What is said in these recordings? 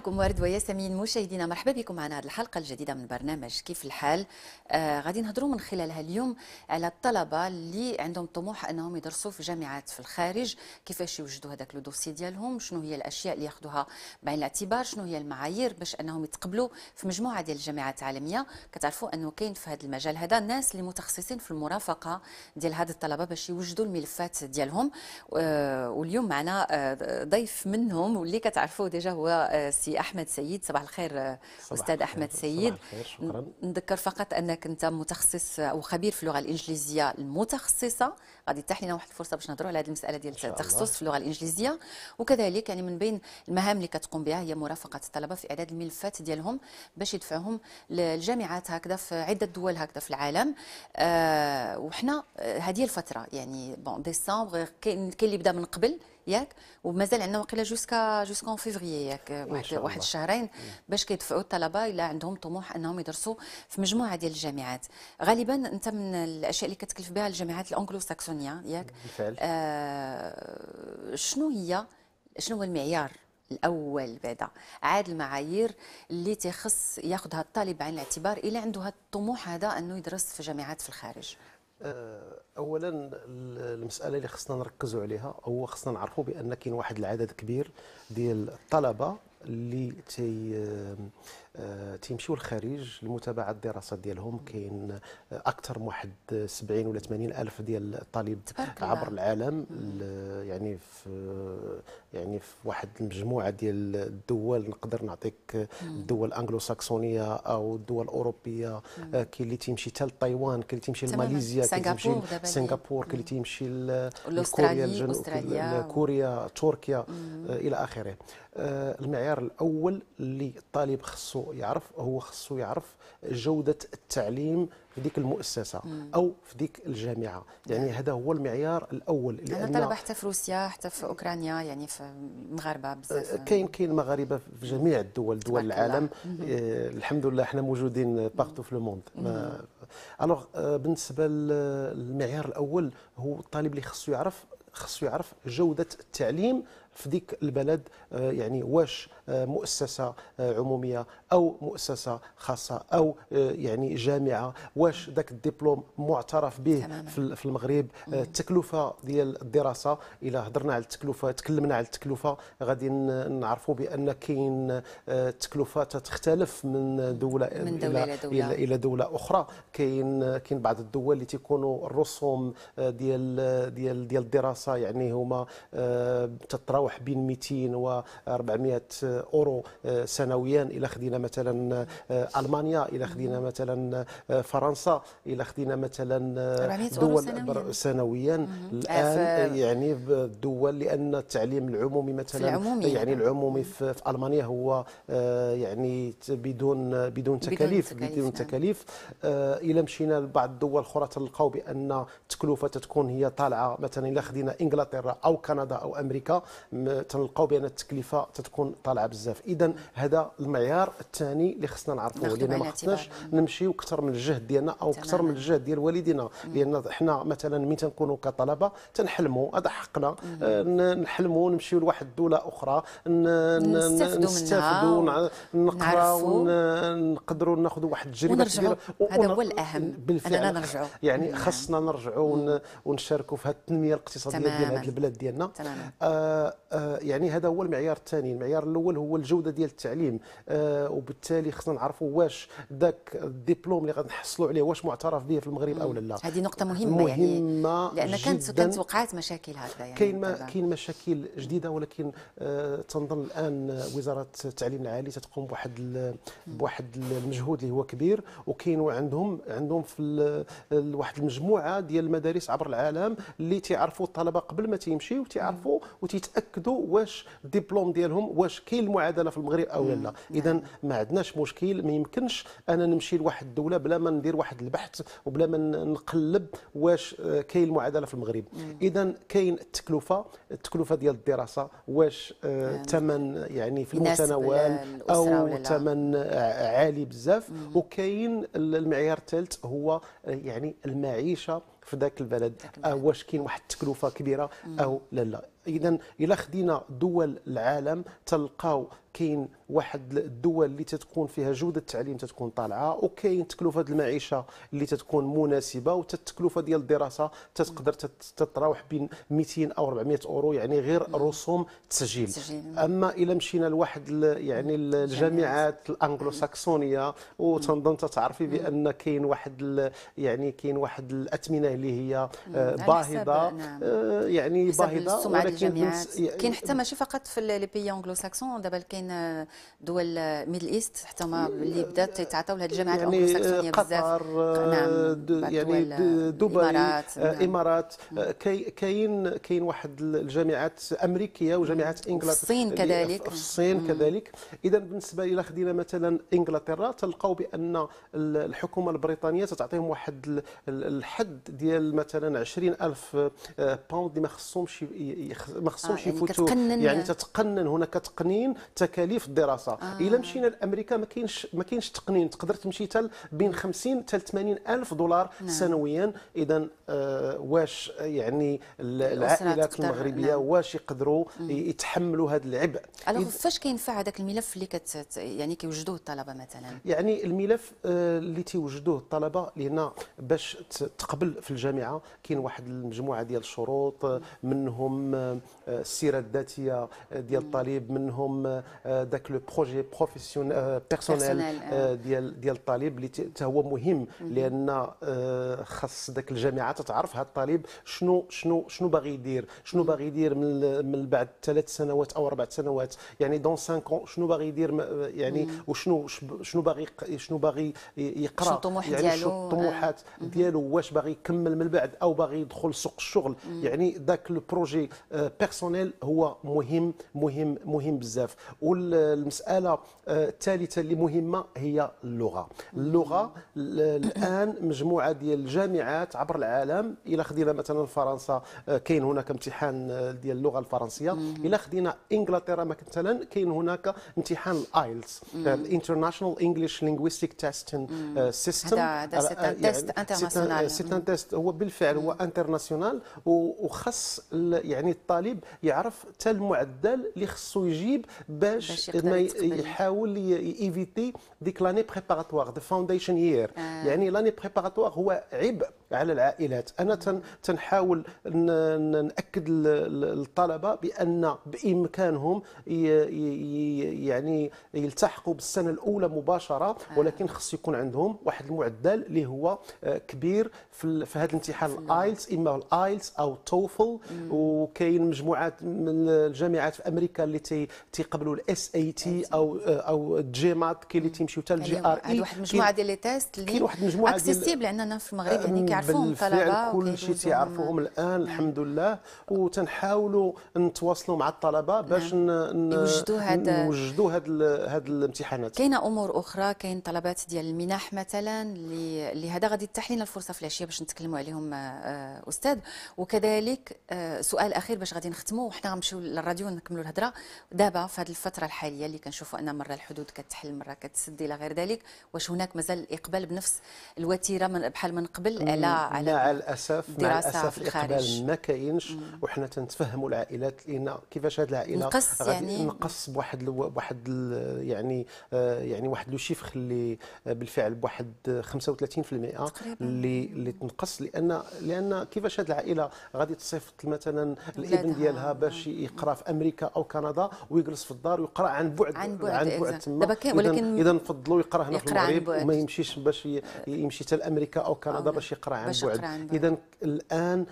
صباحكم ورد وياسمين مشاهدينا مرحبا بكم معنا هذه الحلقه الجديده من برنامج كيف الحال آه غادي نهضروا من خلالها اليوم على الطلبه اللي عندهم طموح انهم يدرسوا في جامعات في الخارج كيفاش يوجدوا هذاك لو دوسي ديالهم شنو هي الاشياء اللي ياخذوها بعين الاعتبار شنو هي المعايير باش انهم يتقبلوا في مجموعه ديال الجامعات العالميه كتعرفوا انه كاين في هذا المجال هذا ناس اللي متخصصين في المرافقه ديال هذه الطلبه باش يوجدوا الملفات ديالهم آه واليوم معنا آه ضيف منهم واللي كتعرفوه ديجا هو آه، سي سي احمد سيد صباح الخير صباح استاذ احمد سيد صباح الخير. شكرا نذكر فقط انك انت متخصص او خبير في اللغه الانجليزيه المتخصصه غادي تتاح لنا واحد الفرصه باش نهضروا على هذه المساله ديال التخصص في اللغه الانجليزيه وكذلك يعني من بين المهام اللي كتقوم بها هي مرافقه الطلبه في اعداد الملفات ديالهم باش يدفعوهم للجامعات هكذا في عده دول هكذا في العالم آه وحنا آه، هذه الفتره يعني بون ديسمبر كاين اللي بدا من قبل ياك ومازال عندنا وقيله جوسكا جوسكون فيفري ياك واحد, واحد الشهرين إيه. باش كيدفعوا الطلبه الا عندهم طموح انهم يدرسوا في مجموعه ديال الجامعات غالبا انت من الاشياء اللي كتكلف بها الجامعات الانجلو ساكسونيه ياك بالفعل آه شنو هي شنو هو المعيار الاول بعدا عاد المعايير اللي تيخص ياخذها الطالب بعين الاعتبار الا عنده هذا الطموح هذا انه يدرس في جامعات في الخارج آه، اولا المساله اللي خصنا نركزوا عليها هو خصنا نعرفوا بان كاين واحد العدد كبير ديال الطلبه اللي تي آه، آه، تيمشيو للخارج لمتابعه الدراسات ديالهم كاين آه، اكثر من واحد 70 ولا 80 الف ديال الطالب عبر العالم يعني في يعني في واحد المجموعه ديال الدول نقدر نعطيك الدول الانجلو ساكسونيه او الدول الاوروبيه كاين اللي تيمشي حتى لتايوان كاين اللي تيمشي لماليزيا كاين اللي تيمشي لسنغافور كاين اللي تيمشي لكوريا كوريا تركيا الى اخره آه، المعيار الاول اللي الطالب خصو يعرف هو خصو يعرف جوده التعليم في ديك المؤسسه مم. او في ديك الجامعه يعني نعم. هذا هو المعيار الاول لان طلبه حتى في روسيا حتى في اوكرانيا يعني في المغاربه بزاف آه، كاين كاين مغاربه في جميع الدول دول العالم آه الحمد لله احنا موجودين بارتو في لو موند الوغ بالنسبه للمعيار الاول هو الطالب اللي خصو يعرف خصو يعرف جوده التعليم في ديك البلد آه، يعني واش آه، مؤسسة آه، عمومية أو مؤسسة خاصة أو يعني جامعة واش ذاك الدبلوم معترف به تماما. في المغرب التكلفة ديال الدراسة إلا هضرنا على التكلفة تكلمنا على التكلفة غادي نعرفوا بأن كاين التكلفة تختلف من دولة, من دولة إلى, دولة. إلى دولة أخرى كاين كاين بعض الدول اللي تيكونوا الرسوم ديال ديال ديال الدراسة يعني هما تتراوح تتراوح بين 200 و 400 اورو آه، سنويا الى خدينا مثلا آه، المانيا الى خدينا مثلا آه، فرنسا الى خدينا مثلا دول سنويا, سنوياً الان يعني الدول لان التعليم العمومي مثلا العمومي يعني العمومي في, في المانيا هو يعني بدون بدون تكاليف بدون تكاليف, بدون نعم. تكاليف. الى مشينا لبعض الدول الاخرى تلقاو بان التكلفه تكون هي طالعه مثلا الى خدينا انجلترا او كندا او امريكا تنلقاو بان التكلفه تتكون طالعه بزاف اذا هذا المعيار الثاني اللي خصنا نعرفوه لان ما خصناش نمشيو اكثر من الجهد ديالنا او اكثر من الجهد ديال والدينا لان حنا مثلا من تنكونوا كطلبه تنحلموا هذا حقنا آه، نحلموا نمشيو لواحد الدوله اخرى نستافدوا نقراو نقدروا ناخذوا واحد التجربه كبيره هذا هو الاهم بالفعل يعني نعم. خصنا نرجعوا ونشاركوا في هذه التنميه الاقتصاديه ديال هذه البلاد ديالنا تماما. آه آه، يعني هذا هو المعيار الثاني المعيار الاول هو الجوده ديال التعليم آه، وبالتالي خصنا نعرفوا واش ذاك الدبلوم اللي غنحصلوا عليه واش معترف به في المغرب او لا هذه نقطه مهمه, يعني، مهمة يعني لان كانت كانت وقعت مشاكل هكذا يعني كاين كاين مشاكل جديده ولكن آه، تنظن الان وزاره التعليم العالي تتقوم بواحد بواحد المجهود اللي هو كبير وكاين عندهم عندهم في واحد المجموعه ديال المدارس عبر العالم اللي تيعرفوا الطلبه قبل ما تيمشيو وتيعرفوا وتيتاكدوا ناكدوا واش الدبلوم ديالهم واش كاين المعادله في المغرب او لا اذا ما عندناش مشكل ما يمكنش انا نمشي لواحد الدوله بلا ما ندير واحد البحث وبلا ما نقلب واش آه، كاين المعادله في المغرب اذا كاين التكلفه التكلفه ديال الدراسه واش الثمن آه، يعني, يعني في المتناول او ثمن آه، عالي بزاف وكاين المعيار الثالث هو يعني المعيشه في ذاك البلد او أه، واش كاين واحد التكلفه كبيره او لا لا اذا الا خدينا دول العالم تلقاو كاين واحد الدول اللي تتكون فيها جوده التعليم تتكون طالعه وكاين تكلفه المعيشه اللي تتكون مناسبه والتكلفه ديال الدراسه تتقدر تتراوح بين 200 او 400 اورو يعني غير رسوم تسجيل اما الا مشينا لواحد يعني الجامعات الانجلو ساكسونيه وتنظن تتعرفي بان كاين واحد يعني كاين واحد الاثمنه اللي هي آه، نعم، باهظه نعم. آه، يعني باهظه ولكن يعني كاين حتى ماشي فقط في لي بيي انجلو ساكسون دابا كاين آه، دول ميدل ايست حتى ما اللي بدات تيتعطاو لهاد الجامعات يعني الانجلو ساكسونيه بزاف نعم يعني دبي الامارات, نعم. إمارات كاين كاين واحد الجامعات امريكيه وجامعات انجلترا الصين كذلك في الصين كذلك اذا بالنسبه الى خدينا مثلا انجلترا تلقاو بان الحكومه البريطانيه تتعطيهم واحد الحد ديال مثلا 20000 باوند آه، اللي ما خصهمش ما خصهمش آه، يعني يفوتوا يعني تتقنن هناك تقنين تكاليف الدراسه آه. الا مشينا لامريكا ما كاينش ما كاينش تقنين تقدر تمشي حتى بين 50 حتى 80 الف دولار نعم. سنويا اذا آه واش يعني العائلات المغربيه نعم. واش يقدروا يتحملوا هذا العبء الوغ فاش كينفع هذاك الملف اللي كت يعني كيوجدوه الطلبه مثلا يعني الملف آه، اللي تيوجدوه الطلبه لان باش تقبل في في الجامعه كاين واحد المجموعه ديال الشروط منهم آه، السيره الذاتيه ديال الطالب منهم ذاك آه، لو بروجي بروفيسيونيل آه، بيرسونيل ديال ديال الطالب اللي حتى هو مهم لان خاص ذاك الجامعه تتعرف هذا الطالب شنو شنو شنو باغي يدير شنو باغي يدير من من بعد ثلاث سنوات او اربع سنوات يعني دون سانك شنو باغي يدير يعني وشنو شنو باغي شنو باغي يقرا شنو الطموح يعني ديالو شنو الطموحات ديالو واش باغي يكمل يكمل من بعد او باغي يدخل سوق الشغل مم. يعني ذاك البروجي بيرسونيل آه، هو مهم مهم مهم بزاف والمساله آه، الثالثه اللي مهمه هي اللغه اللغه الان مجموعه ديال الجامعات عبر العالم الى خدينا مثلا فرنسا آه، كاين هناك امتحان ديال اللغه الفرنسيه الى خدينا انجلترا مثلا كاين هناك امتحان الايلتس الانترناشونال انجلش لينغويستيك تيست سيستم هذا سيت تيست انترناسيونال سيت ان تيست درست هو بالفعل هو انترناسيونال وخص يعني الطالب يعرف حتى المعدل اللي خصو يجيب باش, ما يحاول ايفيتي ديك لاني بريباراتوار ذا فاونديشن يير يعني لاني بريباراتوار هو عبء على العائلات انا تنحاول ناكد للطلبه بان بامكانهم يعني يلتحقوا بالسنه الاولى مباشره آه. ولكن خص يكون عندهم واحد المعدل اللي هو آه، كبير في هذا الامتحان الايلتس اما الايلتس او التوفل وكاين مجموعات من الجامعات في امريكا اللي تيقبلوا الاس اي تي او او الجيمات كاين اللي تيمشيو حتى الجي ار اي واحد المجموعه ديال لي تيست اللي كاين واحد المجموعه اكسيسيبل عندنا في المغرب يعني كيعرفوهم الطلبه كل شيء تيعرفوهم الان الحمد لله وتنحاولوا نتواصلوا مع الطلبه باش نوجدوا هذا نوجدوا هذا الامتحانات كاينه امور اخرى كاين طلبات ديال المنح مثلا اللي هذا غادي تحلينا الفرصه في العشيه باش نتكلم نتكلموا عليهم آه، آه، استاذ وكذلك آه، سؤال اخير باش غادي نختموا وحنا غنمشيو للراديو نكملوا الهضره دابا في هذه الفتره الحاليه اللي كنشوفوا ان مره الحدود كتحل مره كتسد الى غير ذلك واش هناك مازال الاقبال بنفس الوتيره من بحال من قبل على على مع الاسف مع الاسف الاقبال ما كاينش وحنا تنتفهموا العائلات لان كيفاش هذه العائله نقص يعني نقص بواحد بواحد يعني يعني واحد لو شيفخ اللي بالفعل بواحد 35% اللي اللي تنقص لان لان كيفاش هذه العائله غادي تصيفط مثلا الابن ديالها باش آه. يقرا في امريكا او كندا ويجلس في الدار ويقرا عن بعد عن بعد, عن بعد تما ولكن اذا نفضلوا يقرا هنا في المغرب وما يمشيش باش يمشي حتى لامريكا او كندا باش يقرا عن بعد, بعد. اذا الان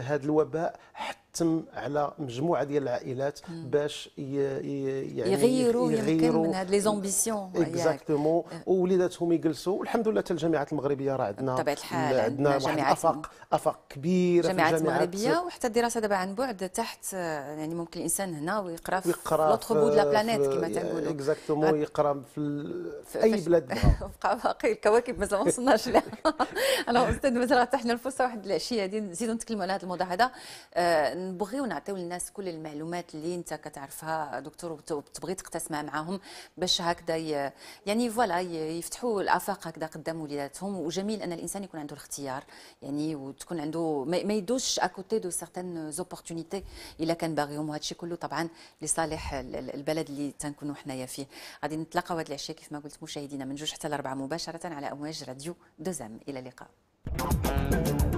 هذا الوباء حتى تم على مجموعه ديال العائلات باش يعني يغيروا يغيروا من هاد لي زومبيسيون اكزاكتومون ووليداتهم يجلسوا والحمد لله حتى الجامعات المغربيه راه عندنا بطبيعه الحال عندنا واحد افق افق كبير الجامعات المغربيه وحتى الدراسه دابا عن بعد تحت آه، يعني ممكن الانسان هنا ويقرا في لوتر بو لا بلانيت كما تنقولوا اكزاكتومون يقرا في, في اي بلاد بقى باقي الكواكب مازال ما وصلناش لها انا استاذ مازال تحنا الفرصه واحد العشيه هذه نزيدوا نتكلموا على هذا الموضوع هذا آه، نبغيو نعطيو للناس كل المعلومات اللي انت كتعرفها دكتور وتبغي تقتسمها معاهم باش هكذا يعني فوالا يفتحوا الافاق هكذا قدام وليداتهم وجميل ان الانسان يكون عنده الاختيار يعني وتكون عنده ما يدوش اكوتي دو سيغتان زوبورتونيتي الا كان باغيهم وهذا الشيء كله طبعا لصالح البلد اللي تنكونوا حنايا فيه غادي نتلاقاو هذا العشيه كيف ما قلت مشاهدينا من جوج حتى لاربعه مباشره على امواج راديو دوزام الى اللقاء